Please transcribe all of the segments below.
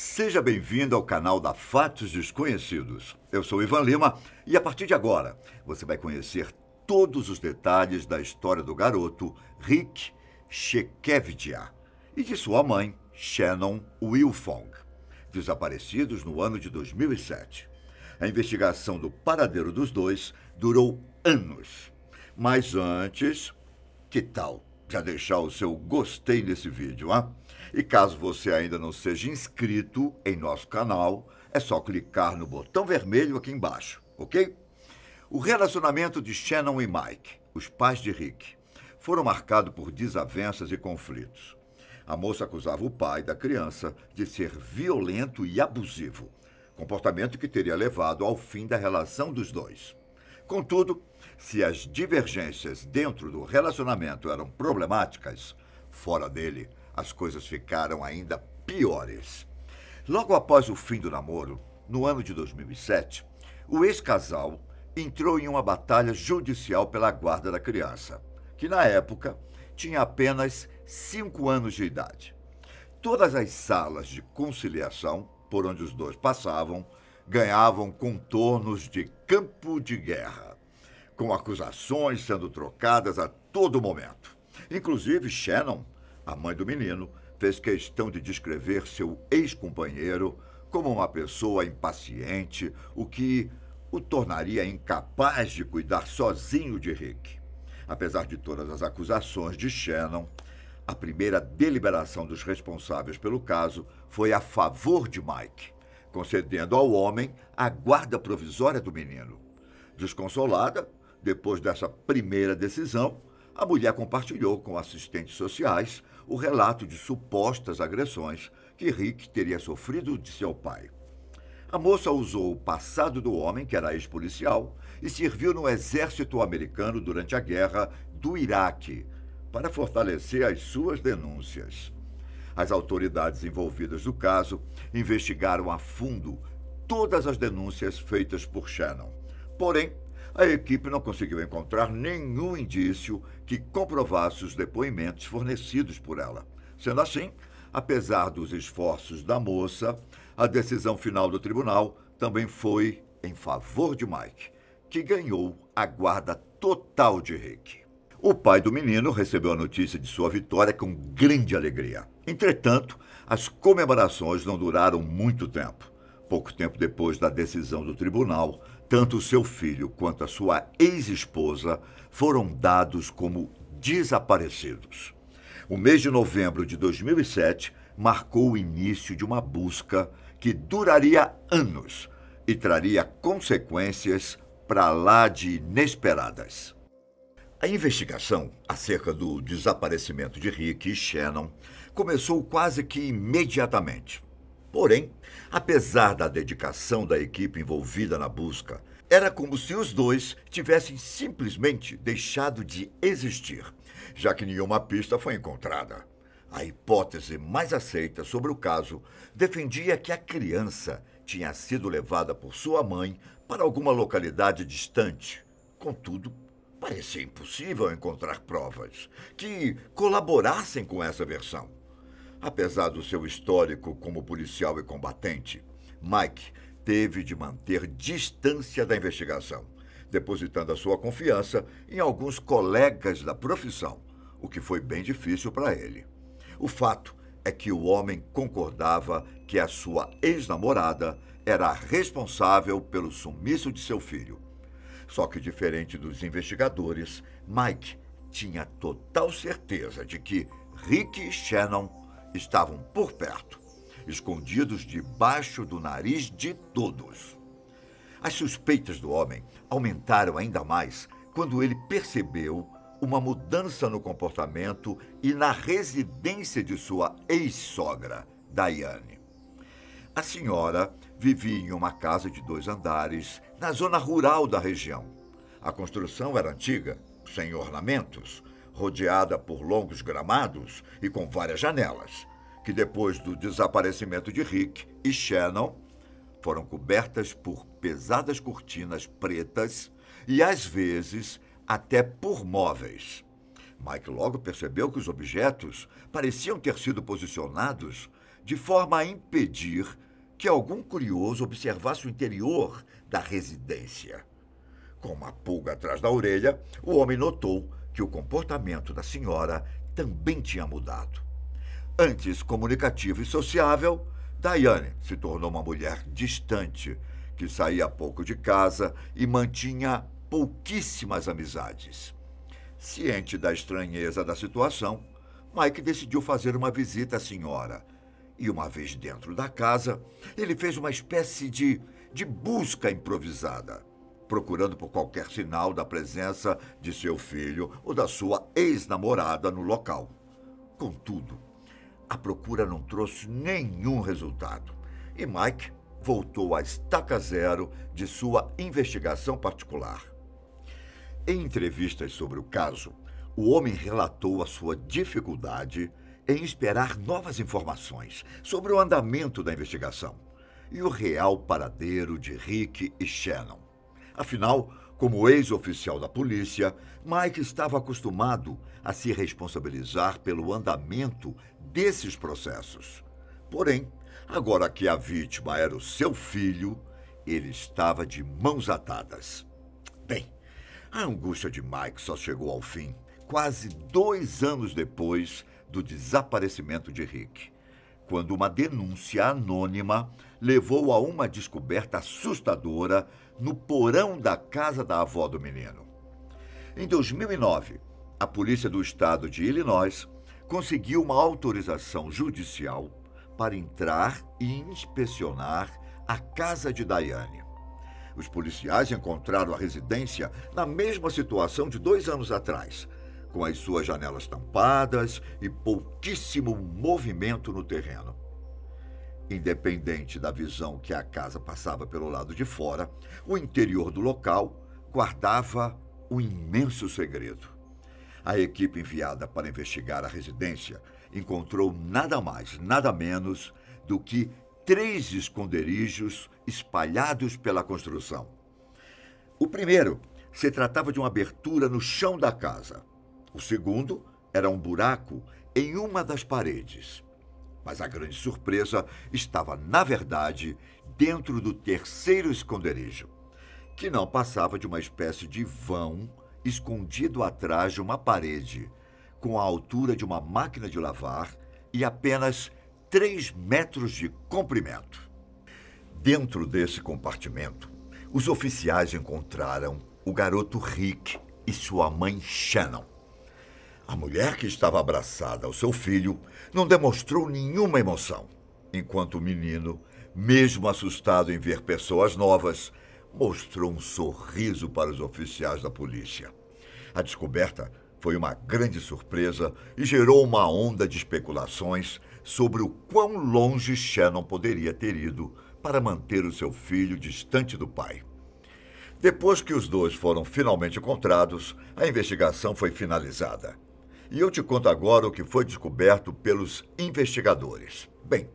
Seja bem-vindo ao canal da Fatos Desconhecidos. Eu sou Ivan Lima e a partir de agora você vai conhecer todos os detalhes da história do garoto Rick Shekevdia e de sua mãe Shannon Wilfong, desaparecidos no ano de 2007. A investigação do paradeiro dos dois durou anos. Mas antes, que tal já deixar o seu gostei nesse vídeo, ah? E caso você ainda não seja inscrito em nosso canal, é só clicar no botão vermelho aqui embaixo, ok? O relacionamento de Shannon e Mike, os pais de Rick, foram marcados por desavenças e conflitos. A moça acusava o pai da criança de ser violento e abusivo, comportamento que teria levado ao fim da relação dos dois. Contudo, se as divergências dentro do relacionamento eram problemáticas, fora dele as coisas ficaram ainda piores. Logo após o fim do namoro, no ano de 2007, o ex-casal entrou em uma batalha judicial pela guarda da criança, que na época tinha apenas cinco anos de idade. Todas as salas de conciliação por onde os dois passavam ganhavam contornos de campo de guerra, com acusações sendo trocadas a todo momento. Inclusive, Shannon, a mãe do menino, fez questão de descrever seu ex-companheiro como uma pessoa impaciente, o que o tornaria incapaz de cuidar sozinho de Rick. Apesar de todas as acusações de Shannon, a primeira deliberação dos responsáveis pelo caso foi a favor de Mike concedendo ao homem a guarda provisória do menino. Desconsolada, depois dessa primeira decisão, a mulher compartilhou com assistentes sociais o relato de supostas agressões que Rick teria sofrido de seu pai. A moça usou o passado do homem, que era ex-policial, e serviu no exército americano durante a guerra do Iraque para fortalecer as suas denúncias. As autoridades envolvidas no caso investigaram a fundo todas as denúncias feitas por Shannon. Porém, a equipe não conseguiu encontrar nenhum indício que comprovasse os depoimentos fornecidos por ela. Sendo assim, apesar dos esforços da moça, a decisão final do tribunal também foi em favor de Mike, que ganhou a guarda total de Rick. O pai do menino recebeu a notícia de sua vitória com grande alegria. Entretanto, as comemorações não duraram muito tempo. Pouco tempo depois da decisão do tribunal, tanto seu filho quanto a sua ex-esposa foram dados como desaparecidos. O mês de novembro de 2007 marcou o início de uma busca que duraria anos e traria consequências para lá de inesperadas. A investigação acerca do desaparecimento de Rick e Shannon começou quase que imediatamente. Porém, apesar da dedicação da equipe envolvida na busca, era como se os dois tivessem simplesmente deixado de existir, já que nenhuma pista foi encontrada. A hipótese mais aceita sobre o caso defendia que a criança tinha sido levada por sua mãe para alguma localidade distante. Contudo, Parecia impossível encontrar provas que colaborassem com essa versão. Apesar do seu histórico como policial e combatente, Mike teve de manter distância da investigação, depositando a sua confiança em alguns colegas da profissão, o que foi bem difícil para ele. O fato é que o homem concordava que a sua ex-namorada era responsável pelo sumiço de seu filho só que, diferente dos investigadores, Mike tinha total certeza de que Rick e Shannon estavam por perto, escondidos debaixo do nariz de todos. As suspeitas do homem aumentaram ainda mais quando ele percebeu uma mudança no comportamento e na residência de sua ex-sogra, Diane. A senhora vivia em uma casa de dois andares, na zona rural da região. A construção era antiga, sem ornamentos, rodeada por longos gramados e com várias janelas, que depois do desaparecimento de Rick e Shannon foram cobertas por pesadas cortinas pretas e às vezes até por móveis. Mike logo percebeu que os objetos pareciam ter sido posicionados de forma a impedir que algum curioso observasse o interior da residência. Com uma pulga atrás da orelha, o homem notou que o comportamento da senhora também tinha mudado. Antes comunicativa e sociável, Daiane se tornou uma mulher distante, que saía pouco de casa e mantinha pouquíssimas amizades. Ciente da estranheza da situação, Mike decidiu fazer uma visita à senhora e uma vez dentro da casa, ele fez uma espécie de, de busca improvisada, procurando por qualquer sinal da presença de seu filho ou da sua ex-namorada no local. Contudo, a procura não trouxe nenhum resultado e Mike voltou à estaca zero de sua investigação particular. Em entrevistas sobre o caso, o homem relatou a sua dificuldade em esperar novas informações sobre o andamento da investigação e o real paradeiro de Rick e Shannon. Afinal, como ex-oficial da polícia, Mike estava acostumado a se responsabilizar pelo andamento desses processos. Porém, agora que a vítima era o seu filho, ele estava de mãos atadas. Bem, a angústia de Mike só chegou ao fim quase dois anos depois do desaparecimento de Rick, quando uma denúncia anônima levou a uma descoberta assustadora no porão da casa da avó do menino. Em 2009, a polícia do estado de Illinois conseguiu uma autorização judicial para entrar e inspecionar a casa de Daiane. Os policiais encontraram a residência na mesma situação de dois anos atrás, com as suas janelas tampadas e pouquíssimo movimento no terreno. Independente da visão que a casa passava pelo lado de fora, o interior do local guardava um imenso segredo. A equipe enviada para investigar a residência encontrou nada mais, nada menos do que três esconderijos espalhados pela construção. O primeiro se tratava de uma abertura no chão da casa. O segundo era um buraco em uma das paredes. Mas a grande surpresa estava, na verdade, dentro do terceiro esconderijo, que não passava de uma espécie de vão escondido atrás de uma parede, com a altura de uma máquina de lavar e apenas 3 metros de comprimento. Dentro desse compartimento, os oficiais encontraram o garoto Rick e sua mãe Shannon. A mulher que estava abraçada ao seu filho não demonstrou nenhuma emoção, enquanto o menino, mesmo assustado em ver pessoas novas, mostrou um sorriso para os oficiais da polícia. A descoberta foi uma grande surpresa e gerou uma onda de especulações sobre o quão longe Shannon poderia ter ido para manter o seu filho distante do pai. Depois que os dois foram finalmente encontrados, a investigação foi finalizada. E eu te conto agora o que foi descoberto pelos investigadores. Bem,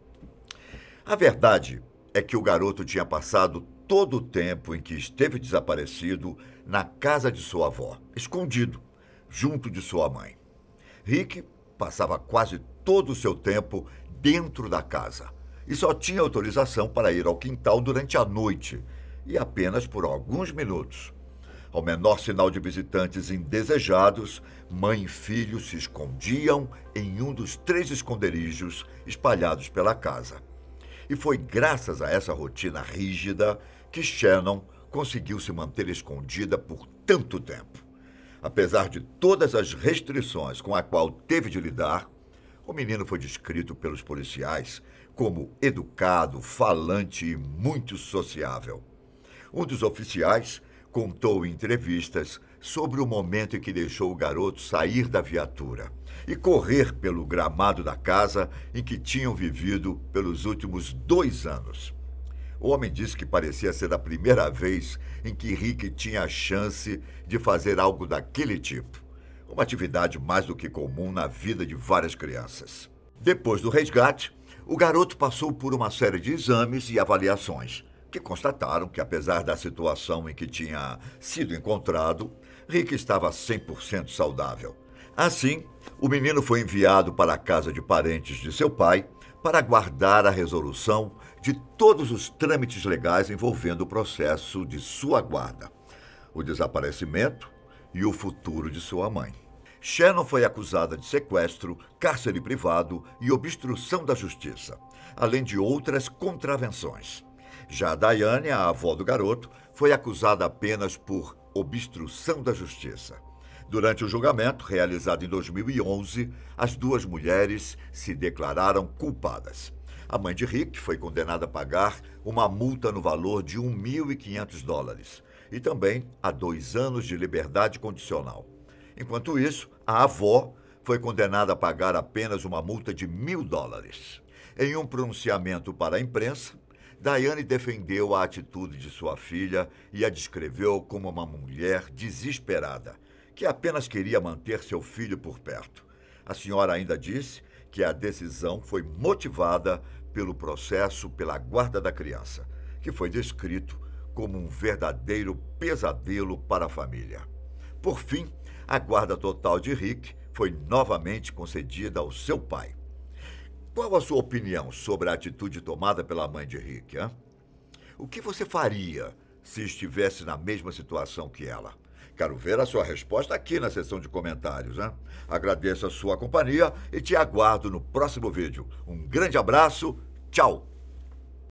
a verdade é que o garoto tinha passado todo o tempo em que esteve desaparecido na casa de sua avó, escondido, junto de sua mãe. Rick passava quase todo o seu tempo dentro da casa e só tinha autorização para ir ao quintal durante a noite e apenas por alguns minutos. Ao menor sinal de visitantes indesejados, Mãe e filho se escondiam em um dos três esconderijos espalhados pela casa. E foi graças a essa rotina rígida que Shannon conseguiu se manter escondida por tanto tempo. Apesar de todas as restrições com a qual teve de lidar, o menino foi descrito pelos policiais como educado, falante e muito sociável. Um dos oficiais contou em entrevistas sobre o momento em que deixou o garoto sair da viatura e correr pelo gramado da casa em que tinham vivido pelos últimos dois anos. O homem disse que parecia ser a primeira vez em que Rick tinha a chance de fazer algo daquele tipo. Uma atividade mais do que comum na vida de várias crianças. Depois do resgate, o garoto passou por uma série de exames e avaliações, que constataram que, apesar da situação em que tinha sido encontrado, Rick estava 100% saudável. Assim, o menino foi enviado para a casa de parentes de seu pai para aguardar a resolução de todos os trâmites legais envolvendo o processo de sua guarda, o desaparecimento e o futuro de sua mãe. Shannon foi acusada de sequestro, cárcere privado e obstrução da justiça, além de outras contravenções. Já Diane, a avó do garoto, foi acusada apenas por obstrução da justiça. Durante o julgamento, realizado em 2011, as duas mulheres se declararam culpadas. A mãe de Rick foi condenada a pagar uma multa no valor de 1.500 dólares e também a dois anos de liberdade condicional. Enquanto isso, a avó foi condenada a pagar apenas uma multa de mil dólares. Em um pronunciamento para a imprensa, Daiane defendeu a atitude de sua filha e a descreveu como uma mulher desesperada, que apenas queria manter seu filho por perto. A senhora ainda disse que a decisão foi motivada pelo processo pela guarda da criança, que foi descrito como um verdadeiro pesadelo para a família. Por fim, a guarda total de Rick foi novamente concedida ao seu pai. Qual a sua opinião sobre a atitude tomada pela mãe de Rick? Hein? O que você faria se estivesse na mesma situação que ela? Quero ver a sua resposta aqui na seção de comentários. Hein? Agradeço a sua companhia e te aguardo no próximo vídeo. Um grande abraço, tchau!